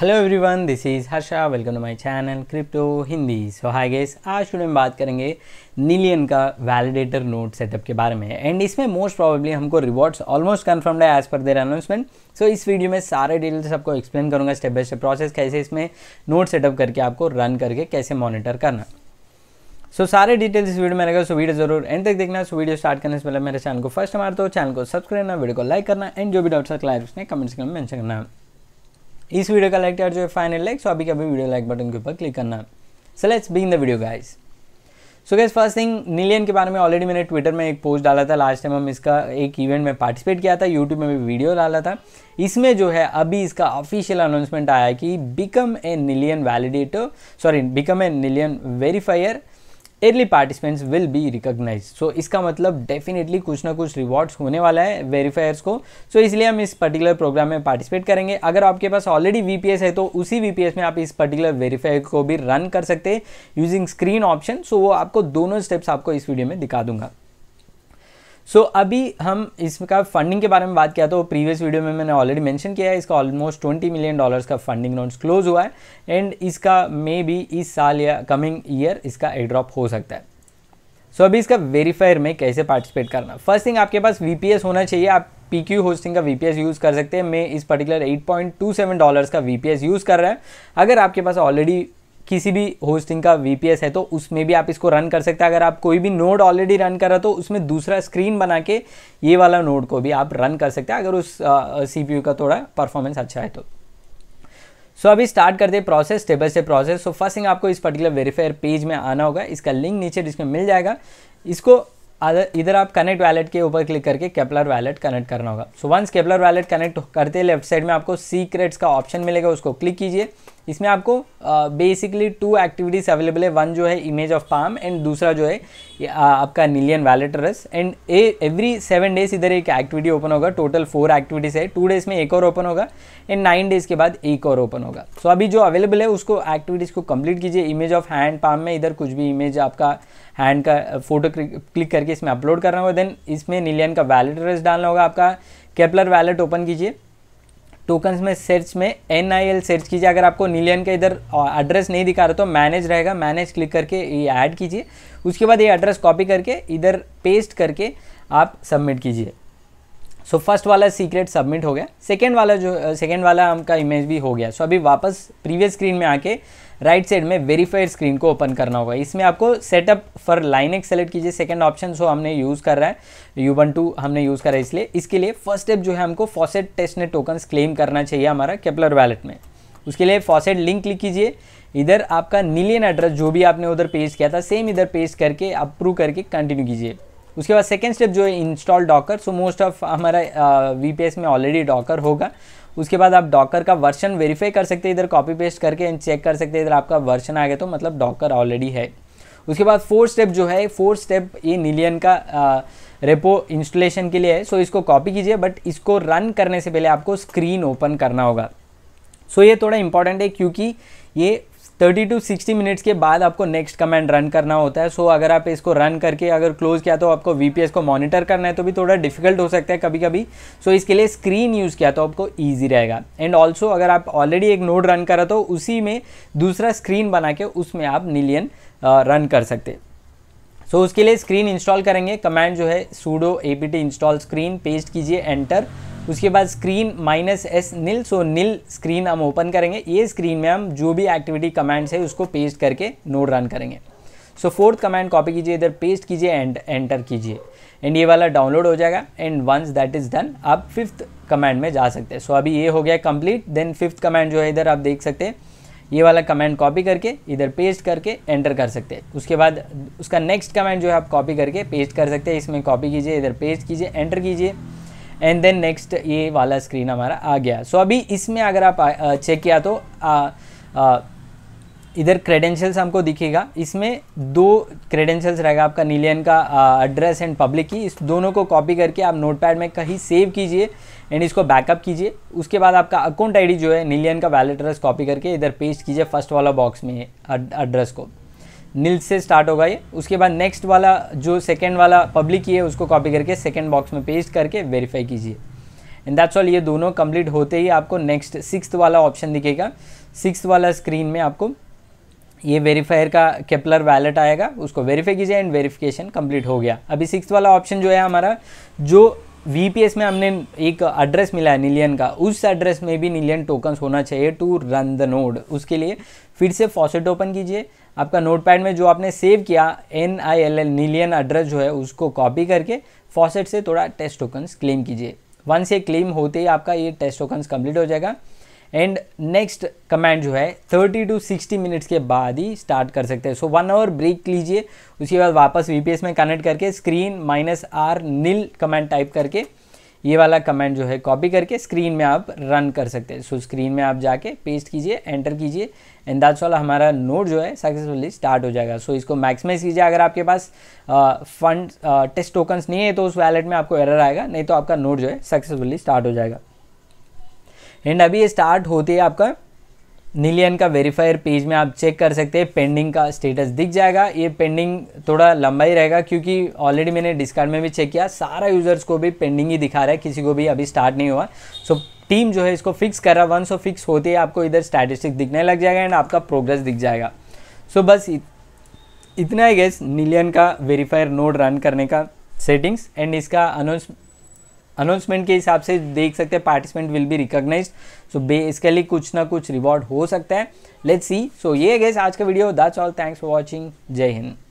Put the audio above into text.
hello everyone this is Harsha welcome to my channel crypto Hindi so hi guys आज में बात करेंगे निलियन का वैलिडेटर नोट सेटअप के बारे में एंड इसमें मोस्ट प्रॉब्लली हमको रिवॉर्ड्स ऑलमोस्ट कन्फर्म्ड है एज़ पर देर अनाउंसमेंट सो इस वीडियो में सारे डिटेल्स आपको एक्सप्लेन करूँगा स्टेप बाई स्टेप प्रोसेस कैसे इसमें नोट सेटअप करके आपको रन करके कैसे मॉनिटर करना सो so, सारे डिटेल्स इस वीडियो में रहेगा सो वीडियो जरूर एंड तक देखना सो वीडियो स्टार्ट करने से पहले मेरे चैनल को फर्स्ट हमारे तो चैनल को सब्सक्राइब करना वीडियो को लाइक करना एंड जो भी डाउट्स क्लाइट उसने कमेंट्स में मैंशन करना इस वीडियो का लाइक टाइट जो है फाइनल लाइक सो अभी कभी वीडियो लाइक बटन के ऊपर क्लिक करना so let's begin the video guys so guys first thing Nillion के बारे में ऑलरेडी मैंने ट्विटर में एक पोस्ट डाला था लास्ट टाइम हम इसका एक इवेंट में पार्टिसिपेट किया था यूट्यूब में भी वीडियो डाला था इसमें जो है अभी इसका ऑफिशियल अनाउंसमेंट आया कि become a Nillion validator sorry become a Nillion verifier early participants will be recognise so इसका मतलब डेफिनेटली कुछ ना कुछ रिवॉर्ड्स होने वाला है वेरीफायर्स को सो so, इसलिए हम इस पर्टिकुलर प्रोग्राम में पार्टिसिपेट करेंगे अगर आपके पास ऑलरेडी वी है तो उसी वी में आप इस पर्टिकुलर वेरीफायर को भी रन कर सकते हैं यूजिंग स्क्रीन ऑप्शन सो वो आपको दोनों स्टेप्स आपको इस वीडियो में दिखा दूंगा सो so, अभी हम इसका फंडिंग के बारे में बात किया तो प्रीवियस वीडियो में मैंने ऑलरेडी मेंशन किया है इसका ऑलमोस्ट ट्वेंटी मिलियन डॉलर्स का फंडिंग राउंड क्लोज हुआ है एंड इसका मे बी इस साल या कमिंग ईयर इसका एड्रॉप हो सकता है सो so, अभी इसका वेरीफायर में कैसे पार्टिसिपेट करना फर्स्ट थिंग आपके पास वी होना चाहिए आप पी क्यू होस्टिंग का वी यूज़ कर सकते हैं मैं इस पर्टिकुलर 8.27 डॉलर्स का वी यूज़ कर रहा है अगर आपके पास ऑलरेडी किसी भी होस्टिंग का वीपीएस है तो उसमें भी आप इसको रन कर सकते हैं अगर आप कोई भी नोड ऑलरेडी रन कर रहे हो तो उसमें दूसरा स्क्रीन बना के ये वाला नोड को भी आप रन कर सकते हैं अगर उस सीपीयू का थोड़ा परफॉर्मेंस अच्छा है तो सो so, अभी स्टार्ट करते हैं process step by step process so first thing आपको इस पर्टिकुलर वेरीफायर पेज में आना होगा इसका लिंक नीचे जिसमें मिल जाएगा इसको इधर आप कनेक्ट वैलेट के ऊपर क्लिक करके केपलर वैलेट कनेक्ट करना होगा so once Keplr wallet connect करते लेफ्ट साइड में आपको सीक्रेट्स का ऑप्शन मिलेगा उसको क्लिक कीजिए इसमें आपको बेसिकली टू एक्टिविटीज़ अवेलेबल है वन जो है इमेज ऑफ पाम एंड दूसरा जो है uh, आपका नीलियन वैलेट रस एंड एवरी सेवन डेज इधर एक एक्टिविटी ओपन होगा टोटल फोर एक्टिविटीज़ है टू डेज़ में एक और ओपन होगा एंड नाइन डेज़ के बाद एक और ओपन होगा सो so, अभी जो अवेलेबल है उसको एक्टिविटीज़ को कंप्लीट कीजिए इमेज ऑफ हैंड पाम में इधर कुछ भी इमेज आपका हैंड का फोटो क्लिक करके इसमें अपलोड करना होगा देन इसमें नीलियन का वैलेट एड्रेस डालना होगा आपका केपलर वैलेट ओपन कीजिए टोकन्स में सर्च में एन आई एल सर्च कीजिए अगर आपको नीलियन का इधर एड्रेस नहीं दिखा रहा तो मैनेज रहेगा मैनेज क्लिक करके ये ऐड कीजिए उसके बाद ये एड्रेस कॉपी करके इधर पेस्ट करके आप सबमिट कीजिए सो फर्स्ट वाला सीक्रेट सबमिट हो गया सेकेंड वाला जो सेकेंड वाला हमका इमेज भी हो गया सो so, अभी वापस प्रीवियस स्क्रीन में आके राइट साइड में वेरीफाइड स्क्रीन को ओपन करना होगा इसमें आपको सेटअप फॉर एक्स सेलेक्ट कीजिए सेकंड ऑप्शन सो हमने यूज़ कर रहा है यूबन टू हमने यूज़ करा है इसलिए इसके लिए फर्स्ट स्टेप जो है हमको फॉसेट टेस्ट ने टोकन्स क्लेम करना चाहिए हमारा केपलर वैलेट में उसके लिए फॉसेट लिंक क्लिक कीजिए इधर आपका नीलियन एड्रेस जो भी आपने उधर पेस्ट किया था सेम इधर पेस्ट करके अप्रूव करके कंटिन्यू कीजिए उसके बाद सेकेंड स्टेप जो है install Docker so most of हमारा वी uh, में ऑलरेडी डॉकर होगा उसके बाद आप डॉकर का वर्जन वेरीफाई कर सकते हैं इधर कॉपी पेस्ट करके एंड चेक कर सकते हैं इधर आपका वर्जन आ गया तो मतलब डॉकर ऑलरेडी है उसके बाद फोर्थ स्टेप जो है फोर्थ स्टेप ये निलियन का आ, रेपो इंस्टॉलेशन के लिए है सो so, इसको कॉपी कीजिए बट इसको रन करने से पहले आपको स्क्रीन ओपन करना होगा सो so, ये थोड़ा इंपॉर्टेंट है क्योंकि ये थर्टी टू सिक्सटी मिनट्स के बाद आपको नेक्स्ट कमांड रन करना होता है सो so, अगर आप इसको रन करके अगर क्लोज किया तो आपको वी को मॉनिटर करना है तो भी थोड़ा डिफिकल्ट हो सकता है कभी कभी सो so, इसके लिए स्क्रीन यूज़ किया तो आपको ईजी रहेगा एंड ऑल्सो अगर आप ऑलरेडी एक नोड रन करा तो उसी में दूसरा स्क्रीन बना के उसमें आप निलियन रन कर सकते हैं सो so, उसके लिए स्क्रीन इंस्टॉल करेंगे कमांड जो है sudo A install screen paste कीजिए एंटर उसके बाद screen minus S nil so nil screen हम ओपन करेंगे ये स्क्रीन में हम जो भी एक्टिविटी कमांड्स है उसको पेस्ट करके नोड रन करेंगे सो फोर्थ कमांड कॉपी कीजिए इधर पेस्ट कीजिए एंड एंटर कीजिए एंड ये वाला डाउनलोड हो जाएगा and once that is done आप फिफ्थ कमांड में जा सकते हैं सो so, अभी ये हो गया कंप्लीट देन फिफ्थ कमांड जो है इधर आप देख सकते हैं ये वाला कमेंट कॉपी करके इधर पेस्ट करके एंटर कर सकते हैं उसके बाद उसका नेक्स्ट कमेंट जो है आप कॉपी करके पेस्ट कर सकते हैं इसमें कॉपी कीजिए इधर पेस्ट कीजिए एंटर कीजिए एंड देन नेक्स्ट ये वाला स्क्रीन हमारा आ गया सो so, अभी इसमें अगर आप चेक किया तो आ, आ, इधर क्रेडेंशियल्स हमको दिखेगा इसमें दो क्रेडेंशियल्स रहेगा आपका नीलियन का एड्रेस एंड पब्लिक की इस दोनों को कॉपी करके आप नोटपैड में कहीं सेव कीजिए एंड इसको बैकअप कीजिए उसके बाद आपका अकाउंट आईडी जो है नीलियन का वैलेट एड्रेस कॉपी करके इधर पेस्ट कीजिए फर्स्ट वाला बॉक्स में एड्रेस को नील से स्टार्ट होगा ये उसके बाद नेक्स्ट वाला जो सेकेंड वाला पब्लिक की है उसको कॉपी करके सेकेंड बॉक्स में पेस्ट करके वेरीफाई कीजिए एंड दैट्स ऑल ये दोनों कंप्लीट होते ही आपको नेक्स्ट सिक्स वाला ऑप्शन दिखेगा सिक्स वाला स्क्रीन में आपको ये वेरीफायर का केपलर वैलेट आएगा उसको वेरीफाई कीजिए एंड वेरीफिकेशन कंप्लीट हो गया अभी सिक्स वाला ऑप्शन जो है हमारा जो वी में हमने एक एड्रेस मिला है निलियन का उस एड्रेस में भी निलियन टोकन्स होना चाहिए टू रन द नोड उसके लिए फिर से फॉसेट ओपन कीजिए आपका नोटपैड में जो आपने सेव किया N I L L Nillion address जो है उसको कॉपी करके फॉसेट से थोड़ा टेस्ट टोकन्स क्लेम कीजिए वंस ये क्लेम होते ही आपका ये टेस्ट टोकन्स कंप्लीट हो जाएगा एंड नेक्स्ट कमांड जो है 30 टू 60 मिनट्स के बाद ही स्टार्ट कर सकते हैं सो वन आवर ब्रेक लीजिए उसके बाद वापस वी में कनेक्ट करके screen minus R nil comment type करके ये वाला कमेंट जो है कॉपी करके स्क्रीन में आप रन कर सकते हैं सो स्क्रीन में आप जाके पेस्ट कीजिए एंटर कीजिए एंड दैट्स वाला हमारा नोट जो है सक्सेसफुली स्टार्ट हो जाएगा सो so, इसको मैक्सिमाइज कीजिए अगर आपके पास फंड टेस्ट टोकन्स नहीं है तो उस वैलेट में आपको एरर आएगा नहीं तो आपका नोट जो है सक्सेसफुली स्टार्ट हो जाएगा एंड अभी ये स्टार्ट होते है आपका निलियन का वेरीफायर पेज में आप चेक कर सकते हैं पेंडिंग का स्टेटस दिख जाएगा ये पेंडिंग थोड़ा लंबा ही रहेगा क्योंकि ऑलरेडी मैंने डिस्कार्ड में भी चेक किया सारा यूज़र्स को भी पेंडिंग ही दिखा रहा है किसी को भी अभी स्टार्ट नहीं हुआ सो so, टीम जो है इसको फिक्स कर रहा है वंस वो फिक्स होती है आपको इधर स्टैटिस्टिक दिखने लग जाएगा एंड आपका प्रोग्रेस दिख जाएगा सो so, बस इत, इतना ही गैस निलियन का वेरीफायर नोड रन करने का सेटिंग्स एंड इसका अनाउंस अनाउंसमेंट के हिसाब से देख सकते हैं participant will be recognise so बे इसके लिए कुछ ना कुछ रिवॉर्ड हो सकता है लेट्स सी सो ये गेस आज का video that's all thanks for watching जय हिंद